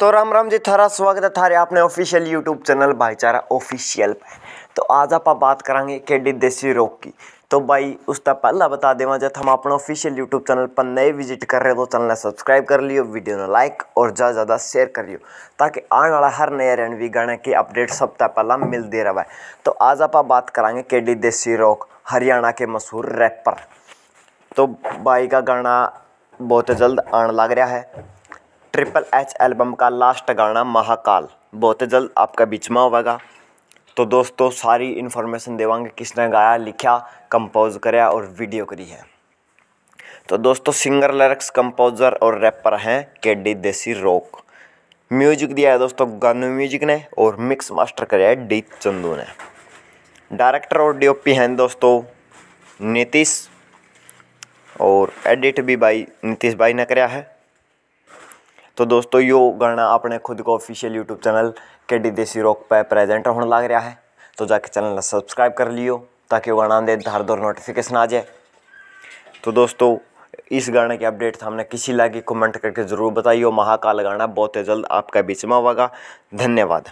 तो राम राम जी थारा स्वागत है थारे आपने official YouTube channel Bhaichara official पे तो आज आप बात करेंगे केडी देसी रोग की तो भाई उसका पहला बता देवा जब हम अपने ऑफिशियल यूट्यूब चैनल पर नए विजिट कर रहे हो तो चैनल सब्सक्राइब कर लियो वीडियो ने लाइक और ज़्यादा ज़्यादा शेयर कर लियो ताकि आने वाला हर नया रणवी गाने की अपडेट सबसे पहला मिलती रहे तो आज आप बात करांगे केडी देसी रोग हरियाणा के मशहूर रैपर तो भाई का गाना बहुत जल्द आने लग रहा है ट्रिपल एच एल्बम का लास्ट गाना महाकाल बहुत जल्द आपका बीच में होगा तो दोस्तों सारी इन्फॉर्मेशन देवांगे किसने गाया लिखा कंपोज कराया और वीडियो करी है तो दोस्तों सिंगर लिरिक्स कंपोजर और रैपर हैं K D Desi rock music दिया है दोस्तों गानू म्यूजिक ने और मिक्स मास्टर कराया है डी चंदू ने डायरेक्टर और डीओपी हैं दोस्तों नीतीश और एडिट भी भाई नीतीश भाई ने कराया है तो दोस्तों यो गाना अपने खुद को official YouTube channel K D Desi Rock पर प्रेजेंट होने लग रहा है तो जाके चैनल सब्सक्राइब कर लियो ताकि वो गाना दे हर दौर नोटिफिकेशन आ जाए तो दोस्तों इस गाने की अपडेट हमने किसी लागे कमेंट करके ज़रूर बताइए महाकाल गाना बहुत जल्द आपका बीच में होगा धन्यवाद